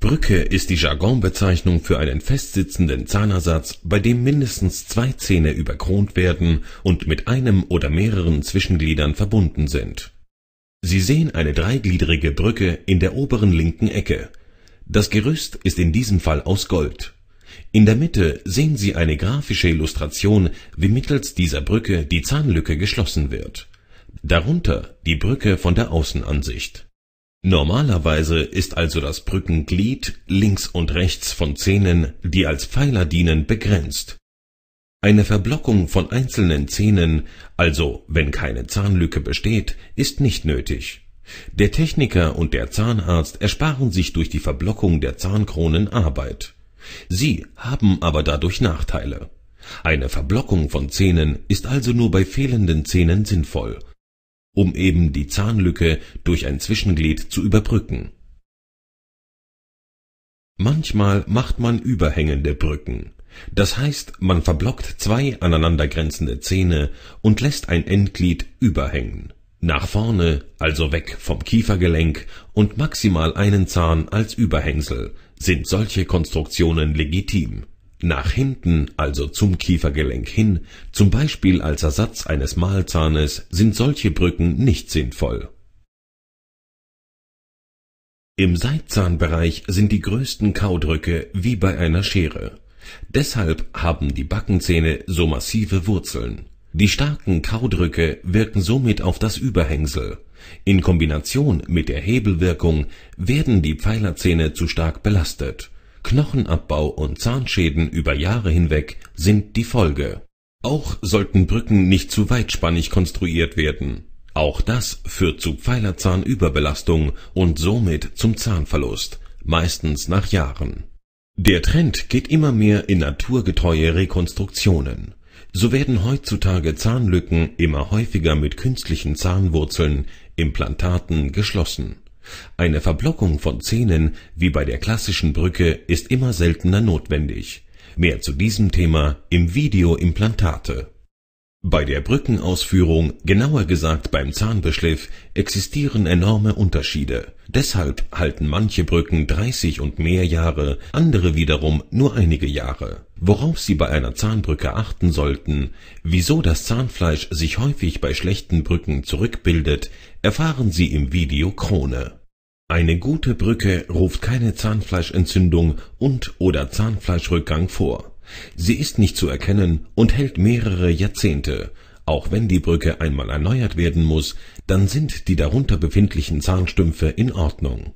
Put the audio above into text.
Brücke ist die Jargonbezeichnung für einen festsitzenden Zahnersatz, bei dem mindestens zwei Zähne überkront werden und mit einem oder mehreren Zwischengliedern verbunden sind. Sie sehen eine dreigliedrige Brücke in der oberen linken Ecke. Das Gerüst ist in diesem Fall aus Gold. In der Mitte sehen Sie eine grafische Illustration, wie mittels dieser Brücke die Zahnlücke geschlossen wird. Darunter die Brücke von der Außenansicht Normalerweise ist also das Brückenglied links und rechts von Zähnen, die als Pfeiler dienen, begrenzt. Eine Verblockung von einzelnen Zähnen, also wenn keine Zahnlücke besteht, ist nicht nötig. Der Techniker und der Zahnarzt ersparen sich durch die Verblockung der Zahnkronen Arbeit. Sie haben aber dadurch Nachteile. Eine Verblockung von Zähnen ist also nur bei fehlenden Zähnen sinnvoll um eben die Zahnlücke durch ein Zwischenglied zu überbrücken. Manchmal macht man überhängende Brücken. Das heißt, man verblockt zwei aneinandergrenzende Zähne und lässt ein Endglied überhängen. Nach vorne, also weg vom Kiefergelenk und maximal einen Zahn als Überhängsel, sind solche Konstruktionen legitim nach hinten, also zum Kiefergelenk hin, zum Beispiel als Ersatz eines Mahlzahnes, sind solche Brücken nicht sinnvoll. Im Seitzahnbereich sind die größten Kaudrücke wie bei einer Schere. Deshalb haben die Backenzähne so massive Wurzeln. Die starken Kaudrücke wirken somit auf das Überhängsel. In Kombination mit der Hebelwirkung werden die Pfeilerzähne zu stark belastet Knochenabbau und Zahnschäden über Jahre hinweg sind die Folge. Auch sollten Brücken nicht zu weitspannig konstruiert werden. Auch das führt zu Pfeilerzahnüberbelastung und somit zum Zahnverlust, meistens nach Jahren. Der Trend geht immer mehr in naturgetreue Rekonstruktionen. So werden heutzutage Zahnlücken immer häufiger mit künstlichen Zahnwurzeln, Implantaten geschlossen eine Verblockung von Zähnen wie bei der klassischen Brücke ist immer seltener notwendig. Mehr zu diesem Thema im Video Implantate. Bei der Brückenausführung, genauer gesagt beim Zahnbeschliff, existieren enorme Unterschiede Deshalb halten manche Brücken 30 und mehr Jahre, andere wiederum nur einige Jahre. Worauf Sie bei einer Zahnbrücke achten sollten, wieso das Zahnfleisch sich häufig bei schlechten Brücken zurückbildet, erfahren Sie im Video Krone. Eine gute Brücke ruft keine Zahnfleischentzündung und/oder Zahnfleischrückgang vor. Sie ist nicht zu erkennen und hält mehrere Jahrzehnte auch wenn die Brücke einmal erneuert werden muss, dann sind die darunter befindlichen Zahnstümpfe in Ordnung